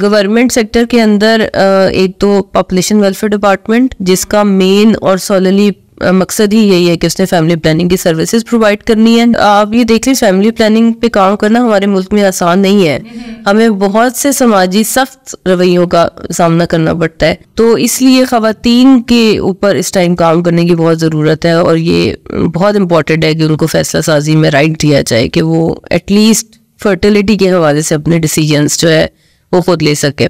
Government sector के अंदर एक तो पॉपुलेशन वेलफेयर डिपार्टमेंट जिसका मेन और सोलली मकसद ही यही है कि उसने फैमिली प्लानिंग की सर्विसेज प्रोवाइड करनी है आप ये देख लीजिए फैमिली प्लानिंग पे काम करना हमारे मुल्क में आसान नहीं है हम्म। हमें बहुत से समाजी सख्त रवैयों का सामना करना पड़ता है तो इसलिए खातन के ऊपर इस टाइम काम करने की बहुत ज़रूरत है और ये बहुत इंपॉर्टेंट है कि उनको फैसला साजी में राइट दिया जाए कि वो एटलीस्ट फर्टिलिटी के हवाले से अपने डिसीजन जो है वो खुद ले सके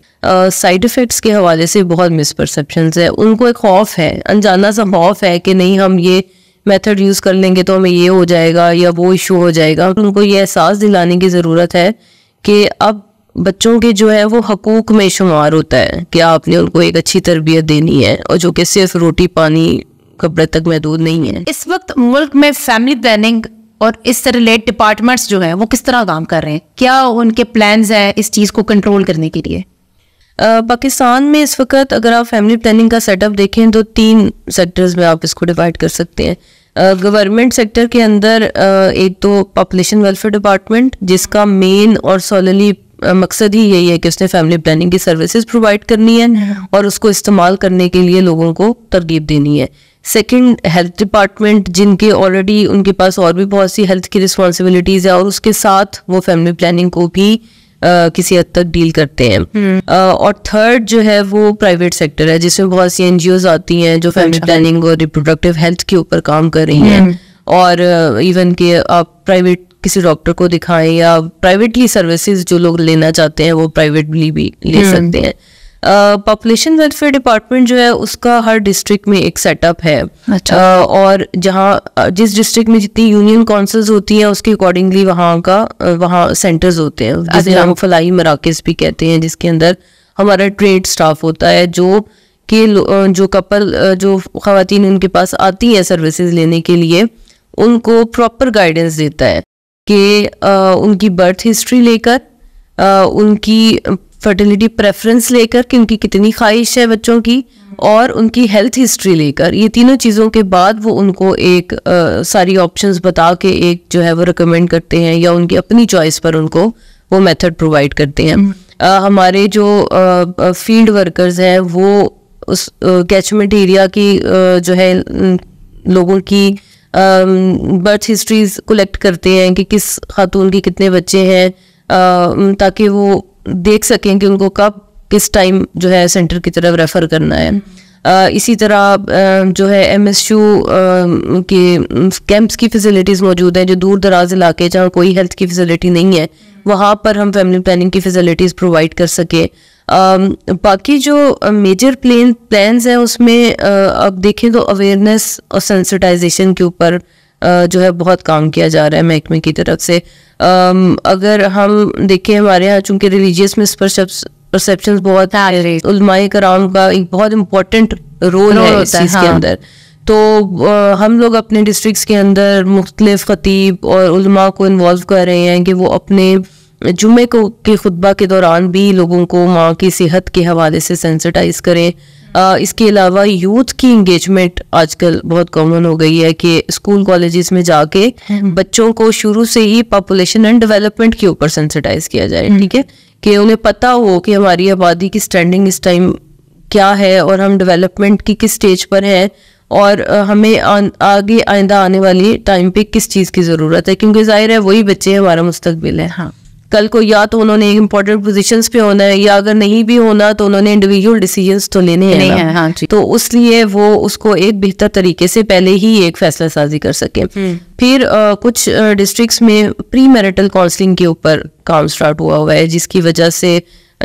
साइड uh, इफ़ेक्ट्स के हवाले से बहुत मिसपरसेप्शन है उनको एक खौफ है अनजाना सा खौफ है कि नहीं हम ये मेथड यूज़ कर लेंगे तो हमें ये हो जाएगा या वो इशू हो जाएगा उनको ये एहसास दिलाने की ज़रूरत है कि अब बच्चों के जो है वो हकूक में शुमार होता है कि आपने उनको एक अच्छी तरबियत देनी है और जो कि सिर्फ रोटी पानी कपड़े तक महदूद नहीं है इस वक्त मुल्क में फैमिली प्लानिंग और इससे रिलेट डिपार्टमेंट्स जो है वो किस तरह काम कर रहे हैं क्या उनके प्लान्स हैं इस चीज़ को कंट्रोल करने के लिए पाकिस्तान में इस वक्त अगर आप फैमिली प्लानिंग का सेटअप देखें तो तीन सेक्टर्स में आप इसको डिवाइड कर सकते हैं गवर्नमेंट सेक्टर के अंदर एक तो पॉपुलेशन वेलफेयर डिपार्टमेंट जिसका मेन और सोलली मकसद ही यही है कि उसने फैमिली प्लानिंग की सर्विसेज प्रोवाइड करनी है हाँ। और उसको इस्तेमाल करने के लिए लोगों को तरगीब देनी है सेकंड हेल्थ डिपार्टमेंट जिनके ऑलरेडी उनके पास और भी बहुत सी हेल्थ की रिस्पॉन्सिबिलिटीज़ है और उसके साथ वो फैमिली प्लानिंग को भी आ, किसी हद तक डील करते हैं आ, हम्म। और थर्ड जो है वो प्राइवेट सेक्टर है जिसमें बहुत सी एनजीओ आती हैं जो फैमिली प्लानिंग अच्छा। और रिप्रोडक्टिव हेल्थ के ऊपर काम कर रही हैं हम्म। और इवन के आप प्राइवेट किसी डॉक्टर को दिखाएं या प्राइवेटली सर्विसेज जो लोग लेना चाहते हैं वो प्राइवेटली भी ले हम्म। सकते हैं पॉपुलेशन वेलफेयर डिपार्टमेंट जो है उसका हर डिस्ट्रिक्ट में एक सेटअप है अच्छा आ, और जहाँ जिस डिस्ट्रिक्ट में जितनी यूनियन काउंसिल्स होती हैं उसके अकॉर्डिंगली वहाँ का वहाँ सेंटर्स होते हैं अच्छा। जिसे हम फलाई मराकज़ भी कहते हैं जिसके अंदर हमारा ट्रेड स्टाफ होता है जो कि जो कपल जो खातन उनके पास आती हैं सर्विसेज लेने के लिए उनको प्रॉपर गाइडेंस देता है कि उनकी बर्थ हिस्ट्री लेकर उनकी फर्टिलिटी प्रेफरेंस लेकर कि उनकी कितनी ख्वाहिश है बच्चों की और उनकी हेल्थ हिस्ट्री लेकर ये तीनों चीज़ों के बाद वो उनको एक आ, सारी ऑप्शंस बता के एक जो है वो रिकमेंड करते हैं या उनकी अपनी चॉइस पर उनको वो मेथड प्रोवाइड करते हैं आ, हम्म। हमारे जो फील्ड वर्कर्स हैं वो उस कैचमेंट एरिया की आ, जो है लोगों की बर्थ हिस्ट्रीज कलेक्ट करते हैं कि किस खातून के कितने बच्चे हैं ताकि वो देख सकें कि उनको कब किस टाइम जो है सेंटर की तरफ रेफ़र करना है इसी तरह जो है एम एस यू के कैंप्स की फैसिलिटीज़ मौजूद हैं जो दूर दराज इलाके जहाँ कोई हेल्थ की फैसिलिटी नहीं है वहाँ पर हम फैमिली प्लानिंग की फैसिलिटीज़ प्रोवाइड कर सकें बाकी जो मेजर प्लेन प्लान्स हैं उसमें आप देखें तो अवेयरनेस और सेंसिटाइजेशन के ऊपर जो है बहुत काम किया जा रहा है महकमे की तरफ से अगर हम देखें हमारे यहाँ चूंकि रिलीजियस मिस परसेप्शन बहुत है हाँ उलमाए कराम का एक बहुत इम्पोर्टेंट रोल है इस चीज़ के हाँ। अंदर तो आ, हम लोग अपने डिस्ट्रिक्ट के अंदर मुख्तलिफ खतीब और उलमा को इन्वॉल्व कर रहे हैं कि वो अपने जुमे को के खुतबा के दौरान भी लोगों को माँ की सेहत के हवाले से सेंसिटाइज करें इसके अलावा यूथ की इंगेजमेंट आजकल बहुत कॉमन हो गई है कि स्कूल कॉलेजेस में जाके हम्म। बच्चों को शुरू से ही पॉपुलेशन एंड डेवलपमेंट के ऊपर सेंसिटाइज किया जाए हम्म। ठीक है कि उन्हें पता हो कि हमारी आबादी की स्टैंडिंग इस टाइम क्या है और हम डेवलपमेंट की किस स्टेज पर है और हमें आगे आइंदा आने वाली टाइम पे किस चीज़ की ज़रूरत है क्योंकि जाहिर है वही बच्चे हमारा मुस्तकबिल है हाँ कल को या तो उन्होंने इम्पोर्टेंट पोजीशन पे होना है या अगर नहीं भी होना तो उन्होंने इंडिविजुअल डिसीजन तो लेने हैं है, हाँ तो उसलिए वो उसको एक बेहतर तरीके से पहले ही एक फैसला साजी कर सके हम्म। फिर आ, कुछ डिस्ट्रिक्ट्स में प्री मैरिटल काउंसलिंग के ऊपर काम स्टार्ट हुआ हुआ है जिसकी वजह से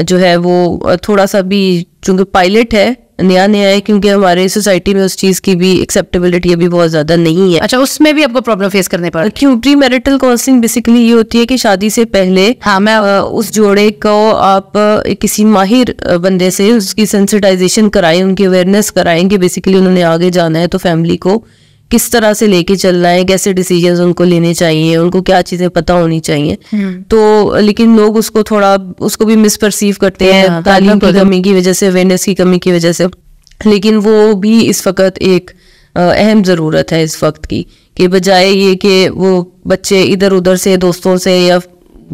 जो है वो थोड़ा सा भी चूंकि पायलट है नया नया है क्योंकि हमारे सोसाइटी में उस चीज की भी एक्सेप्टेबिलिटी अभी बहुत ज्यादा नहीं है अच्छा उसमें भी आपको प्रॉब्लम फेस करने पड़ा क्यों प्री मैरिटल काउंसलिंग बेसिकली ये होती है कि शादी से पहले हाँ मैं उस जोड़े को आप किसी माहिर बंदे से उसकी सेंसिटाइजेशन कराएं उनकी अवेयरनेस कराएं कि बेसिकली उन्होंने आगे जाना है तो फैमिली को किस तरह से लेके चलना है कैसे डिसीजन उनको लेने चाहिए उनको क्या चीजें पता होनी चाहिए हम्म। तो लेकिन लोग उसको थोड़ा उसको भी मिसपरसीव करते हैं तालीम की मतलब कमी की वजह से अवेयरनेस की कमी की वजह से लेकिन वो भी इस वक्त एक अहम ज़रूरत है इस वक्त की कि बजाय ये कि वो बच्चे इधर उधर से दोस्तों से या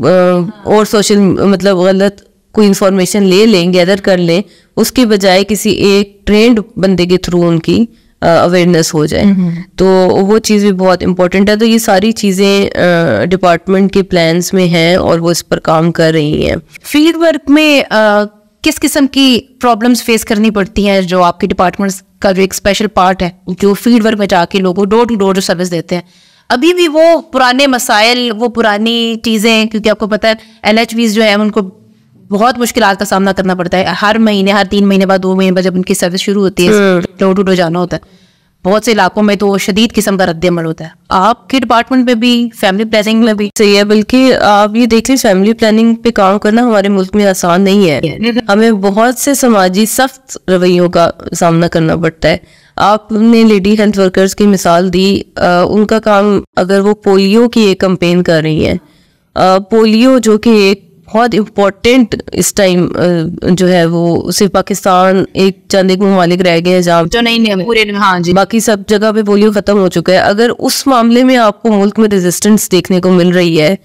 हाँ। और सोशल मतलब गलत कोई इंफॉर्मेशन ले लें गैदर कर लें उसके बजाय किसी एक ट्रेंड बंदे के थ्रू उनकी अवेयरनेस हो जाए हम्म, हम्म। तो वो चीज़ भी बहुत इम्पोर्टेंट है तो ये सारी चीज़ें डिपार्टमेंट के प्लान्स में हैं और वो इस पर काम कर रही हैं फील्ड वर्क में आ, किस किस्म की प्रॉब्लम्स फेस करनी पड़ती हैं जो आपके डिपार्टमेंट का जो एक स्पेशल पार्ट है जो फील्ड वर्क में जाके लोगों डोर टू डोर जो सर्विस देते हैं अभी भी वो पुराने मसाइल वो पुरानी चीज़ें क्योंकि आपको पता है एल जो है उनको बहुत मुश्किल का सामना करना पड़ता है हर महीने हर तीन महीने बाद दो महीने बाद जब उनकी सर्विस शुरू होती है हम्म। डोर टू डोर जाना होता है बहुत से इलाकों में तो शदीद किस्म का रद्द अमल होता है आपके डिपार्टमेंट में भी फैमिली प्लानिंग में भी सही है बल्कि आप ये देख लें फैमिली प्लानिंग पे काम करना हमारे मुल्क में आसान नहीं है हमें बहुत से समाजी सख्त रवैयों का सामना करना पड़ता है आपने लेडी हेल्थ वर्कर्स की मिसाल दी आ, उनका काम अगर वो पोलियो की एक कंपेन कर रही है आ, पोलियो जो कि एक बहुत इम्पोर्टेंट इस टाइम जो है वो सिर्फ पाकिस्तान एक चंद एक ममालिक रह गए जहाँ जो नहीं पूरे हाँ जी बाकी सब जगह पे पोलियो खत्म हो चुका है अगर उस मामले में आपको मुल्क में रेजिस्टेंस देखने को मिल रही है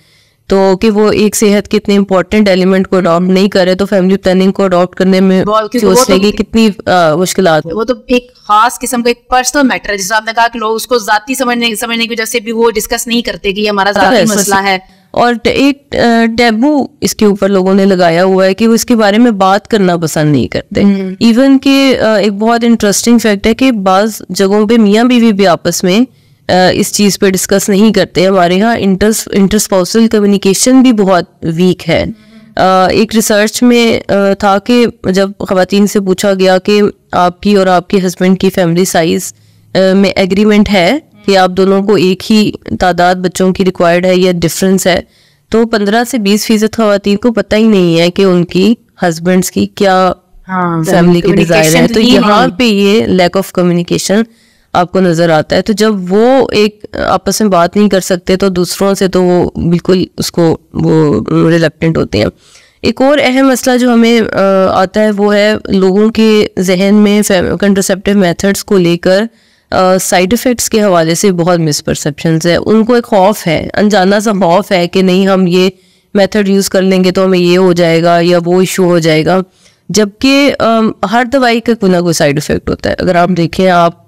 तो कि वो एक सेहत के इतने इम्पोर्टेंट एलिमेंट को अडॉप्ट नहीं करे तो फैमिली प्लानिंग को अडॉप्ट करने में तो- सोचने की कितनी मुश्किल वो तो एक खास किस्म का एक पर्सनल मैटर है जिसमें आपने कहा कि लोग उसको जाती समझने समझने की वजह से भी वो डिस्कस नहीं करते कि ये हमारा मसला है और एक टैबू इसके ऊपर लोगों ने लगाया हुआ है कि वो इसके बारे में बात करना पसंद नहीं करते इवन हम्म। के एक बहुत इंटरेस्टिंग फैक्ट है कि बाज जगहों पे मियाँ बीवी भी आपस में इस चीज़ पे डिस्कस नहीं करते हमारे यहाँ इंटर इंटरस्पाउसल कम्युनिकेशन भी बहुत वीक है एक रिसर्च में था कि जब खातन से पूछा गया कि आपकी और आपके हस्बैंड की फैमिली साइज़ में एग्रीमेंट है कि आप दोनों को एक ही तादाद बच्चों की रिक्वायर्ड है या डिफरेंस है तो पंद्रह से बीस फीसद खातन को पता ही नहीं है कि उनकी हस्बैंड्स की क्या हाँ, फैमिली की डिजायर है तो यहाँ पे ये लैक ऑफ कम्युनिकेशन आपको नजर आता है तो जब वो एक आपस में बात नहीं कर सकते तो दूसरों से तो वो बिल्कुल उसको वो रिलेक्टेंट होते हैं एक और अहम मसला जो हमें आता है वो है लोगों के जहन में कंट्रोसेप्टिव मेथड्स को लेकर साइड इफ़ेक्ट्स के हवाले से बहुत मिसपरसेप्शन है उनको एक खौफ है अनजाना सा खौफ है कि नहीं हम ये मेथड यूज़ कर लेंगे तो हमें ये हो जाएगा या वो इशू हो जाएगा जबकि हर दवाई का कोई ना कोई साइड इफ़ेक्ट होता है अगर आप देखें आप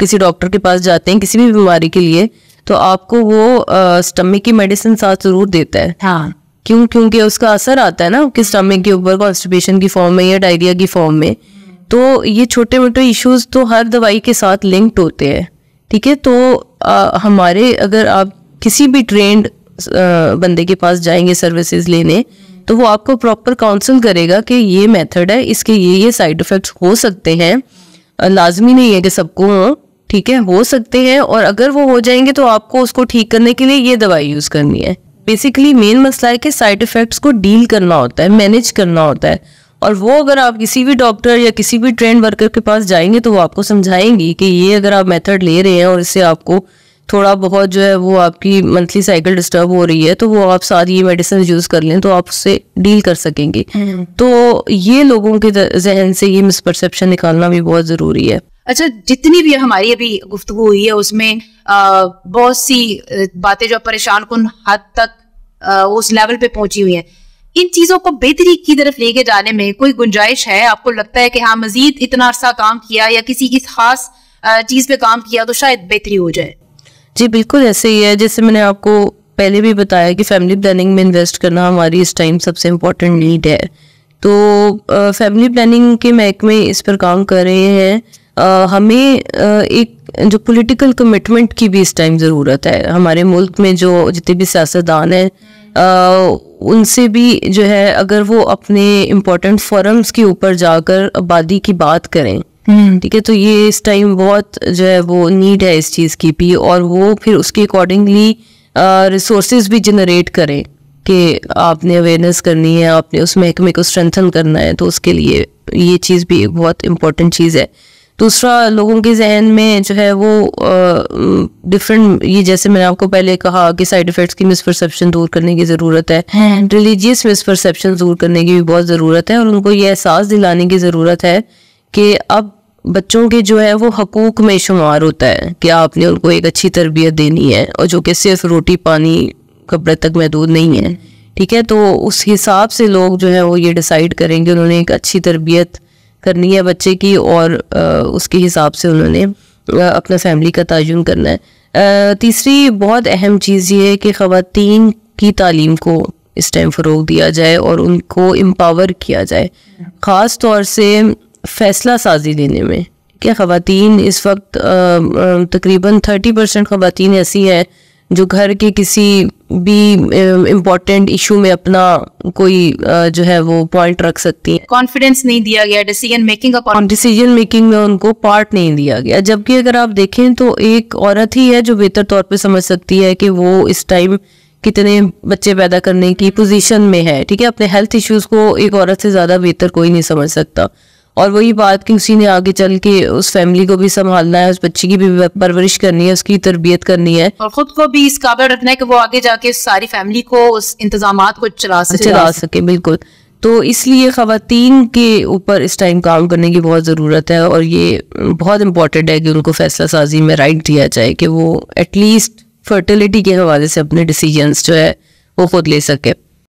किसी डॉक्टर के पास जाते हैं किसी भी बीमारी के लिए तो आपको वो स्टमिक की मेडिसिन साथ ज़रूर देता है हाँ क्यों क्योंकि उसका असर आता है ना कि स्टमिक के ऊपर कॉन्स्टिपेशन की फॉर्म में या डायरिया की फॉर्म में तो ये छोटे मोटे इश्यूज तो हर दवाई के साथ लिंक्ड होते हैं ठीक है तो आ, हमारे अगर आप किसी भी ट्रेंड बंदे के पास जाएंगे सर्विसेज लेने तो वो आपको प्रॉपर काउंसिल करेगा कि ये मेथड है इसके ये ये साइड इफ़ेक्ट्स हो सकते हैं लाजमी नहीं है कि सबको ठीक है हो सकते हैं और अगर वो हो जाएंगे तो आपको उसको ठीक करने के लिए ये दवाई यूज़ करनी है बेसिकली मेन मसला है कि साइड इफ़ेक्ट्स को डील करना होता है मैनेज करना होता है और वो अगर आप किसी भी डॉक्टर या किसी भी ट्रेंड वर्कर के पास जाएंगे तो वो आपको समझाएंगी कि ये अगर आप मेथड ले रहे हैं और इससे आपको थोड़ा बहुत जो है वो आपकी मंथली साइकिल डिस्टर्ब हो रही है तो वो आप साथ ये मेडिसिन यूज़ कर लें तो आप उससे डील कर सकेंगे हम्म। तो ये लोगों के जहन से ये मिसपरसेप्शन निकालना भी बहुत ज़रूरी है अच्छा जितनी भी हमारी अभी गुफ्तु हुई है उसमें बहुत सी बातें जो परेशान कन हद तक आ, उस लेवल पे पहुंची हुई हैं इन चीजों को बेहतरी की तरफ लेके जाने में कोई गुंजाइश है आपको लगता है कि हाँ मजीद इतना अरसा काम किया या किसी की खास चीज पे काम किया तो शायद बेहतरी हो जाए जी बिल्कुल ऐसे ही है जैसे मैंने आपको पहले भी बताया कि फैमिली प्लानिंग में इन्वेस्ट करना हमारी इस टाइम सबसे इम्पोर्टेंट नीड है तो फैमिली प्लानिंग के महकमे इस पर काम कर रहे हैं हमें एक जो पॉलिटिकल कमिटमेंट की भी इस टाइम ज़रूरत है हमारे मुल्क में जो जितने भी सियासतदान हैं उनसे भी जो है अगर वो अपने इम्पोर्टेंट फोरम्स के ऊपर जाकर आबादी की बात करें हम्म। ठीक है तो ये इस टाइम बहुत जो है वो नीड है इस चीज़ की भी और वो फिर उसके अकॉर्डिंगली रिसोर्स भी जनरेट करें कि आपने अवेयरनेस करनी है आपने उस महकमे को स्ट्रेंथन करना है तो उसके लिए ये चीज़ भी एक बहुत इम्पोर्टेंट चीज़ है दूसरा लोगों के जहन में जो है वो डिफरेंट ये जैसे मैंने आपको पहले कहा कि साइड इफेक्ट्स की मिसपरसेप्शन दूर करने की ज़रूरत है रिलीजियस मिसपरसेप्शन दूर करने की भी बहुत ज़रूरत है और उनको ये एहसास दिलाने की ज़रूरत है कि अब बच्चों के जो है वो हकूक में शुमार होता है कि आपने उनको एक अच्छी तरबियत देनी है और जो कि सिर्फ रोटी पानी कपड़े तक महदूद नहीं है ठीक है तो उस हिसाब से लोग जो है वो ये डिसाइड करेंगे उन्होंने एक अच्छी तरबियत करनी है बच्चे की और उसके हिसाब से उन्होंने अपना फैमिली का तयन करना है तीसरी बहुत अहम चीज़ ये है कि खातन की तालीम को इस टाइम फ़रोग दिया जाए और उनको एम्पावर किया जाए ख़ास तौर से फ़ैसला साजी लेने में क्या ख़वान इस वक्त तकरीबन थर्टी परसेंट ख़वान ऐसी हैं जो घर के किसी भी इम्पोर्टेंट इशू में अपना कोई जो है वो पॉइंट रख सकती है कॉन्फिडेंस नहीं दिया गया डिसीजन मेकिंग डिसीजन मेकिंग में उनको पार्ट नहीं दिया गया जबकि अगर आप देखें तो एक औरत ही है जो बेहतर तौर पे समझ सकती है कि वो इस टाइम कितने बच्चे पैदा करने की पोजीशन में है ठीक है अपने हेल्थ इश्यूज को एक औरत से ज्यादा बेहतर कोई नहीं समझ सकता और वही बात कि उसी ने आगे चल के उस फैमिली को भी संभालना है उस बच्ची की भी परवरिश करनी है उसकी तरबियत करनी है और खुद को भी इस काबिल रखना है कि वो आगे जाके सारी फैमिली को उस इंतजाम को चला सके चला सके बिल्कुल तो इसलिए खातन के ऊपर इस टाइम काम करने की बहुत ज़रूरत है और ये बहुत इम्पोर्टेंट है कि उनको फैसला साजी में राइट दिया जाए कि वो एटलीस्ट फर्टिलिटी के हवाले से अपने डिसीजंस जो है वो खुद ले सके